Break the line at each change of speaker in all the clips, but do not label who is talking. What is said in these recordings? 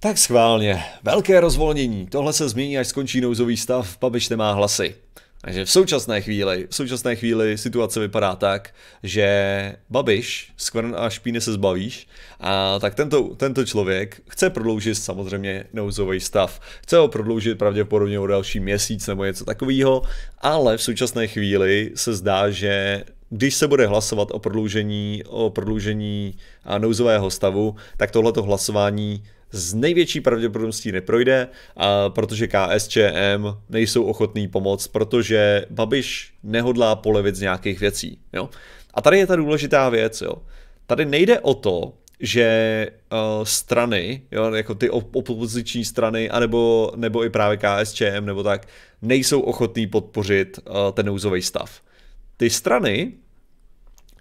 Tak schválně, velké rozvolnění, tohle se změní, až skončí nouzový stav, Babiš nemá hlasy. Takže v současné chvíli, v současné chvíli situace vypadá tak, že Babiš, skvrn a špíny se zbavíš, a tak tento, tento člověk chce prodloužit samozřejmě nouzový stav. Chce ho prodloužit pravděpodobně o další měsíc nebo něco takového, ale v současné chvíli se zdá, že když se bude hlasovat o prodloužení, o prodloužení nouzového stavu, tak tohleto hlasování s největší pravděpodobností neprojde, a protože KSČM nejsou ochotný pomoc, protože Babiš nehodlá polevit z nějakých věcí. Jo? A tady je ta důležitá věc. Jo? Tady nejde o to, že uh, strany, jo, jako ty opoziční strany, anebo, nebo i právě KSČM nebo tak, nejsou ochotný podpořit uh, ten nouzový stav. Ty strany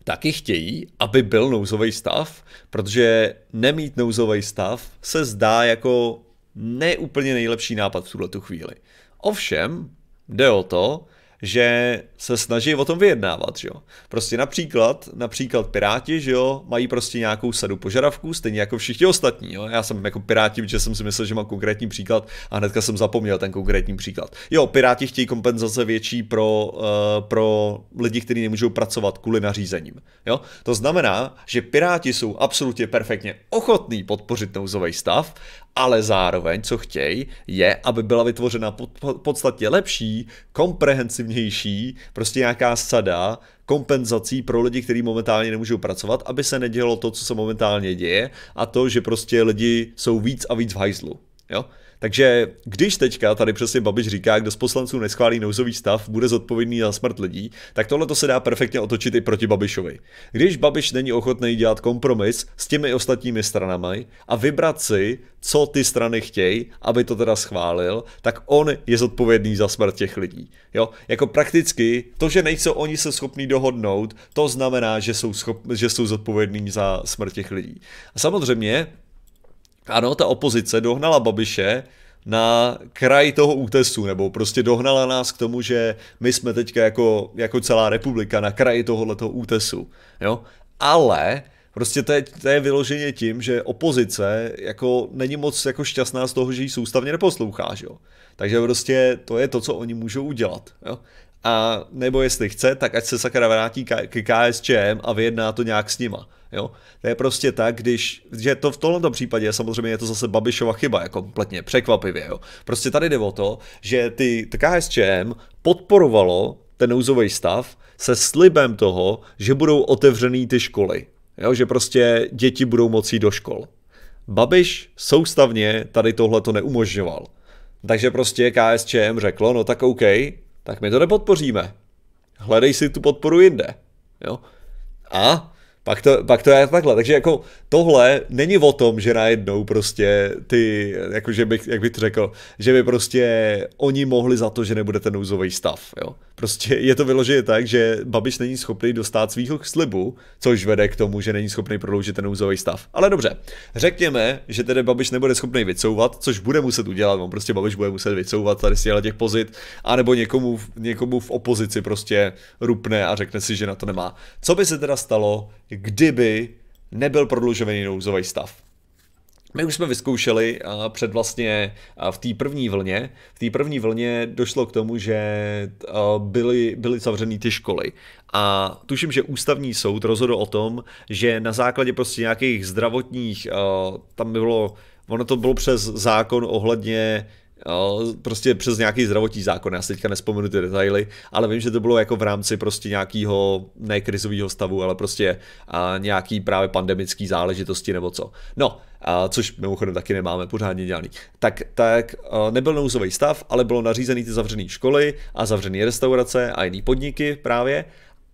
taky chtějí, aby byl nouzový stav, protože nemít nouzový stav se zdá jako neúplně nejlepší nápad v tuhle chvíli. Ovšem, jde o to, že se snaží o tom vyjednávat, že jo. Prostě například, například Piráti, že jo, mají prostě nějakou sadu požadavků, stejně jako všichni ostatní, jo. Já jsem jako Piráti, protože jsem si myslel, že mám konkrétní příklad a hnedka jsem zapomněl ten konkrétní příklad. Jo, Piráti chtějí kompenzace větší pro, uh, pro lidi, kteří nemůžou pracovat kvůli nařízením, jo. To znamená, že Piráti jsou absolutně perfektně ochotní podpořit nouzový stav, ale zároveň, co chtějí, je, aby byla vytvořena pod, pod, podstatně lepší, komprehensivní efektivnější prostě nějaká sada kompenzací pro lidi, kteří momentálně nemůžou pracovat, aby se nedělo to, co se momentálně děje a to, že prostě lidi jsou víc a víc v hajzlu. Jo? Takže když teďka tady přesně Babiš říká, kdo z poslanců neschválí nouzový stav, bude zodpovědný za smrt lidí, tak tohle to se dá perfektně otočit i proti Babišovi. Když Babiš není ochotný dělat kompromis s těmi ostatními stranami a vybrat si, co ty strany chtějí, aby to teda schválil, tak on je zodpovědný za smrt těch lidí. Jo, jako prakticky to, že nejsou oni se schopní dohodnout, to znamená, že jsou, schop, že jsou zodpovědní za smrt těch lidí. A samozřejmě ano, ta opozice dohnala Babiše na kraj toho útesu, nebo prostě dohnala nás k tomu, že my jsme teďka jako, jako celá republika na kraji tohoto útesu, jo. Ale Prostě to je, to je vyloženě tím, že opozice jako není moc jako šťastná z toho, že ji soustavně neposlouchá, že jo. Takže prostě to je to, co oni můžou udělat. Jo? a nebo jestli chce, tak ať se sakra vrátí k KSČM a vyjedná to nějak s nima. Jo? To je prostě tak, když, že to v tomto případě samozřejmě je to zase Babišova chyba, jako kompletně překvapivě. Jo? Prostě tady jde o to, že ty KSČM podporovalo ten nouzový stav se slibem toho, že budou otevřený ty školy. Jo? Že prostě děti budou moci do škol. Babiš soustavně tady tohle to neumožňoval. Takže prostě KSČM řeklo, no tak OK, tak my to nepodpoříme. Hledej si tu podporu jinde. Jo? A pak to, pak to je takhle. Takže jako tohle není o tom, že najednou prostě ty, jakože bych, jak bych to řekl, že by prostě oni mohli za to, že nebude ten nouzový stav. Jo? Prostě je to vyložené tak, že Babiš není schopný dostat svých slibu, což vede k tomu, že není schopný prodloužit ten nouzový stav. Ale dobře, řekněme, že tedy Babiš nebude schopný vycouvat, což bude muset udělat, on prostě Babiš bude muset vycouvat tady z těch pozit, anebo někomu, někomu v opozici prostě rupne a řekne si, že na to nemá. Co by se teda stalo, kdyby nebyl prodlužovaný nouzový stav? My už jsme vyzkoušeli před vlastně v té první vlně. V té první vlně došlo k tomu, že byly, byly zavřené ty školy. A tuším, že ústavní soud rozhodl o tom, že na základě prostě nějakých zdravotních, tam bylo, ono to bylo přes zákon ohledně prostě přes nějaký zdravotní zákon, já si teďka nespomenu ty detaily, ale vím, že to bylo jako v rámci prostě nějakého nekrizového stavu, ale prostě a nějaký právě pandemický záležitosti nebo co. No, a což mimochodem taky nemáme pořádně dělaný. Tak, tak nebyl nouzový stav, ale bylo nařízený ty zavřené školy a zavřené restaurace a jiné podniky právě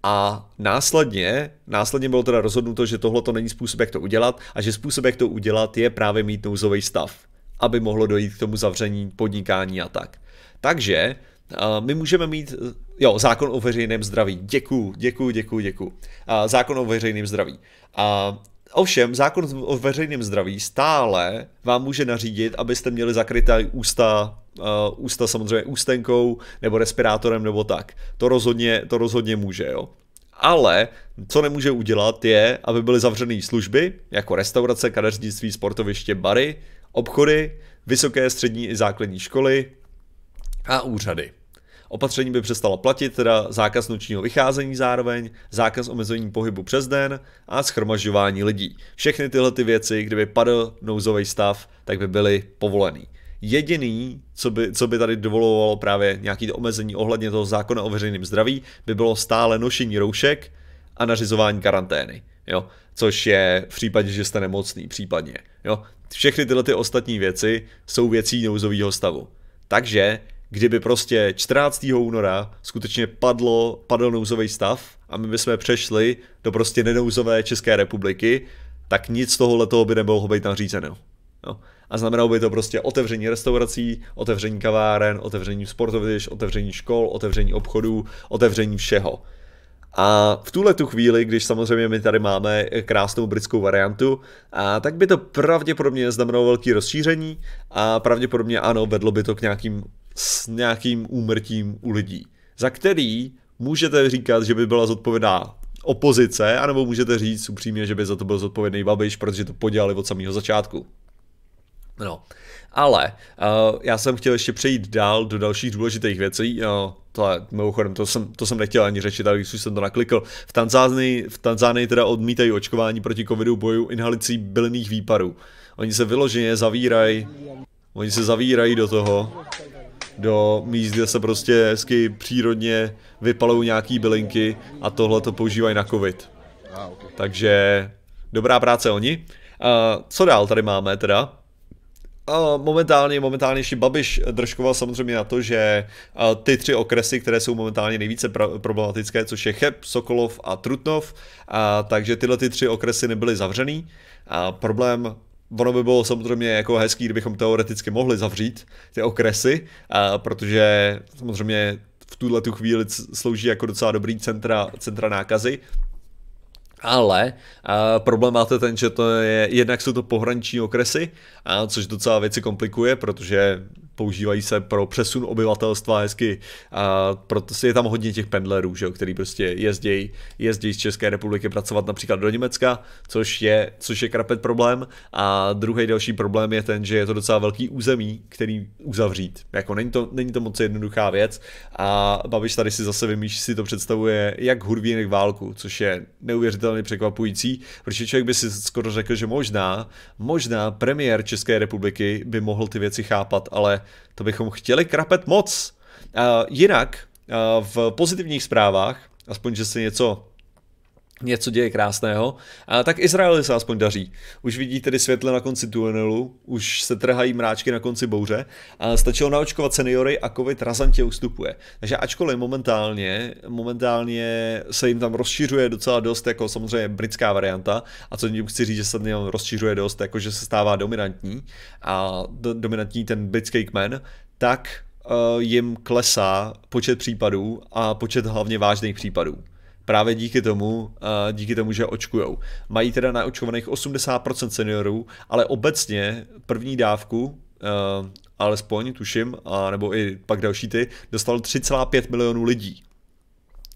a následně, následně bylo teda rozhodnuto, že tohle to není způsob, jak to udělat a že způsob, jak to udělat, je právě mít nouzový stav aby mohlo dojít k tomu zavření podnikání a tak. Takže eh, my můžeme mít, eh, jo, zákon o veřejném zdraví. Děkuju, děkuju, děkuju, děkuju. Eh, zákon o veřejném zdraví. A Ovšem, zákon o veřejném zdraví stále vám může nařídit, abyste měli zakrytá ústa, ústa samozřejmě ústenkou nebo respirátorem nebo tak. To rozhodně, to rozhodně může, jo. Ale co nemůže udělat je, aby byly zavřené služby, jako restaurace, kadeřnictví, sportoviště, bary, obchody, vysoké, střední i základní školy a úřady. Opatření by přestalo platit, teda zákaz nočního vycházení zároveň, zákaz omezení pohybu přes den a schromažďování lidí. Všechny tyhle ty věci, kdyby padl nouzový stav, tak by byly povolený. Jediný, co by, co by tady dovolovalo právě nějaké omezení ohledně toho zákona o veřejném zdraví, by bylo stále nošení roušek, a nařizování karantény, jo? což je v případě, že jste nemocný, případně. Jo? Všechny tyhle ty ostatní věci jsou věcí nouzového stavu. Takže kdyby prostě 14. února skutečně padlo, padl nouzový stav a my bychom přešli do prostě nenouzové České republiky, tak nic z tohohle toho by nemohlo být nařízeno. Jo? A znamenalo by to prostě otevření restaurací, otevření kaváren, otevření sportovišť, otevření škol, otevření obchodů, otevření všeho. A v tuhle tu chvíli, když samozřejmě my tady máme krásnou britskou variantu, a tak by to pravděpodobně znamenalo velký rozšíření a pravděpodobně ano, vedlo by to k nějakým, s nějakým úmrtím u lidí, za který můžete říkat, že by byla zodpovědná opozice, anebo můžete říct upřímně, že by za to byl zodpovědný Babiš, protože to podělali od samého začátku. No, ale uh, já jsem chtěl ještě přejít dál do dalších důležitých věcí. Uh, to, mimochodem, to jsem, to jsem nechtěl ani řešit, ale když jsem to naklikl. V Tanzánii, v Tanzánii teda odmítají očkování proti covidu boju inhalicí bylných výparů. Oni se vyloženě zavírají, oni se zavírají do toho, do míst, kde se prostě hezky přírodně vypalují nějaký bylinky a tohle to používají na covid. Takže dobrá práce oni. Uh, co dál tady máme teda? Momentálně, momentálně ještě Babiš držkoval samozřejmě na to, že ty tři okresy, které jsou momentálně nejvíce problematické, což je Cheb, Sokolov a Trutnov, a, takže tyhle ty tři okresy nebyly zavřený. A problém ono by bylo samozřejmě jako hezký, kdybychom teoreticky mohli zavřít ty okresy, a, protože samozřejmě v tuhle tu chvíli slouží jako docela dobrý centra, centra nákazy, ale a problém máte ten, že to je, jednak jsou to pohraniční okresy, a což docela věci komplikuje, protože používají se pro přesun obyvatelstva hezky, a proto je tam hodně těch pendlerů, že jo, který prostě jezdí, jezdí z České republiky pracovat například do Německa, což je, což je krapet problém a druhý další problém je ten, že je to docela velký území, který uzavřít. Jako není to, není to moc jednoduchá věc a Babiš tady si zase vymýšlí, si to představuje jak hurvínek válku, což je neuvěřitelně překvapující, protože člověk by si skoro řekl, že možná, možná premiér České republiky by mohl ty věci chápat, ale to bychom chtěli krapet moc. Uh, jinak, uh, v pozitivních zprávách, aspoň, že se něco něco děje krásného. A tak Izraeli se aspoň daří. Už vidí tedy světle na konci tunelu, už se trhají mráčky na konci bouře. A stačilo naočkovat seniory a covid razantě ustupuje. Takže ačkoliv momentálně, momentálně se jim tam rozšiřuje docela dost, jako samozřejmě britská varianta, a co tím chci říct, že se tam rozšiřuje dost, jako že se stává dominantní a do, dominantní ten britský kmen, tak eh, jim klesá počet případů a počet hlavně vážných případů právě díky tomu, eh, díky tomu, že očkujou. Mají teda naočkovaných 80% seniorů, ale obecně první dávku eh, alespoň, tuším, a nebo i pak další ty, dostalo 3,5 milionů lidí.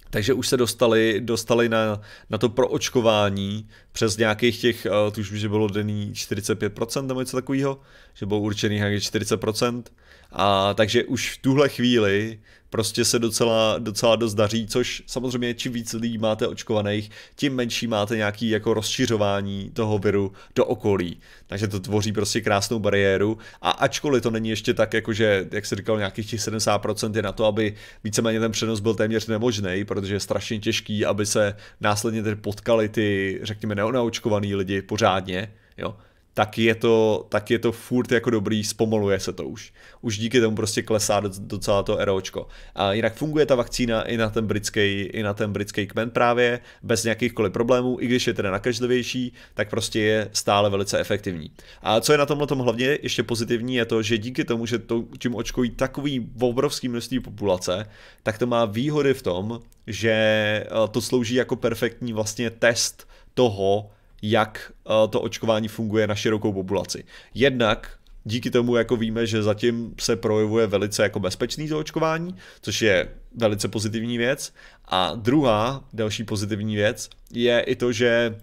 Takže už se dostali, dostali na, na to proočkování přes nějakých těch, eh, tuž že bylo denní 45% nebo něco takového, že bylo určený nějakých 40%, a takže už v tuhle chvíli prostě se docela, docela dost daří, což samozřejmě čím víc lidí máte očkovaných, tím menší máte nějaký jako rozšiřování toho viru do okolí. Takže to tvoří prostě krásnou bariéru a ačkoliv to není ještě tak, jakože, jak se říkal, nějakých těch 70% je na to, aby víceméně ten přenos byl téměř nemožný, protože je strašně těžký, aby se následně tedy potkali ty, řekněme, neonaočkovaný lidi pořádně, jo, tak je to, tak je to furt jako dobrý, zpomaluje se to už. Už díky tomu prostě klesá docela to eročko. A jinak funguje ta vakcína i na ten britský, i na ten britský kmen právě, bez nějakýchkoliv problémů, i když je teda nakažlivější, tak prostě je stále velice efektivní. A co je na tomhle tom hlavně ještě pozitivní, je to, že díky tomu, že to, tím očkují takový obrovský množství populace, tak to má výhody v tom, že eh, to slouží jako perfektní vlastně test toho, jak eh, to očkování funguje na širokou populaci. Jednak díky tomu jako víme, že zatím se projevuje velice jako bezpečný to očkování, což je velice pozitivní věc. A druhá další pozitivní věc je i to, že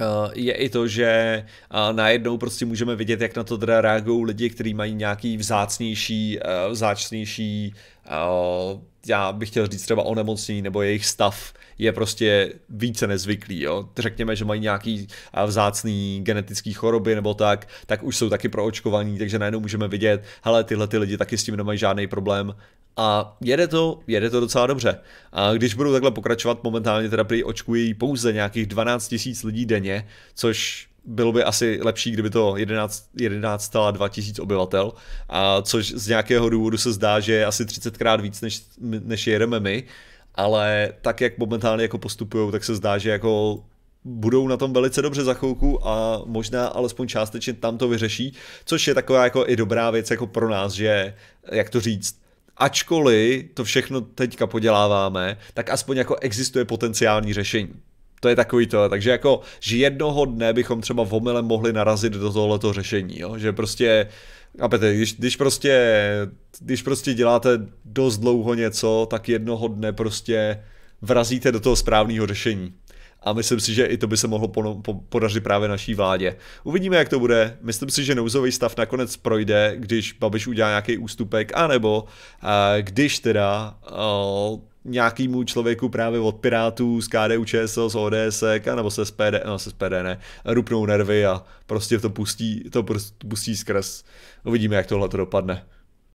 Eh, je i to, že eh, najednou prostě můžeme vidět, jak na to teda reagují lidi, kteří mají nějaký vzácnější, eh, vzácnější, já bych chtěl říct třeba onemocnění, nebo jejich stav je prostě více nezvyklý, jo. Řekněme, že mají nějaký vzácný genetický choroby nebo tak, tak už jsou taky proočkovaní, takže najednou můžeme vidět, hele, tyhle ty lidi taky s tím nemají žádný problém, a jede to, jede to docela dobře. A když budou takhle pokračovat, momentálně teda prý očkují pouze nějakých 12 000 lidí denně, což bylo by asi lepší, kdyby to 11, 11,2 tisíc obyvatel, a což z nějakého důvodu se zdá, že je asi 30 krát víc, než, než jedeme my, ale tak, jak momentálně jako postupují, tak se zdá, že jako budou na tom velice dobře za chvilku a možná alespoň částečně tam to vyřeší, což je taková jako i dobrá věc jako pro nás, že jak to říct, ačkoliv to všechno teďka poděláváme, tak aspoň jako existuje potenciální řešení. To je takový to, takže jako, že jednoho dne bychom třeba v omylem mohli narazit do tohoto řešení, jo? že prostě, apete, když, když, prostě, když prostě děláte dost dlouho něco, tak jednoho dne prostě vrazíte do toho správného řešení a myslím si, že i to by se mohlo po, po, podařit právě naší vládě. Uvidíme, jak to bude. Myslím si, že nouzový stav nakonec projde, když Babiš udělá nějaký ústupek, anebo uh, když teda uh, nějakýmu člověku právě od Pirátů, z KDU, ČSL, z ODS, nebo se SPD, no se SPD ne, rupnou nervy a prostě to pustí, to pustí skrz. Uvidíme, jak tohle to dopadne.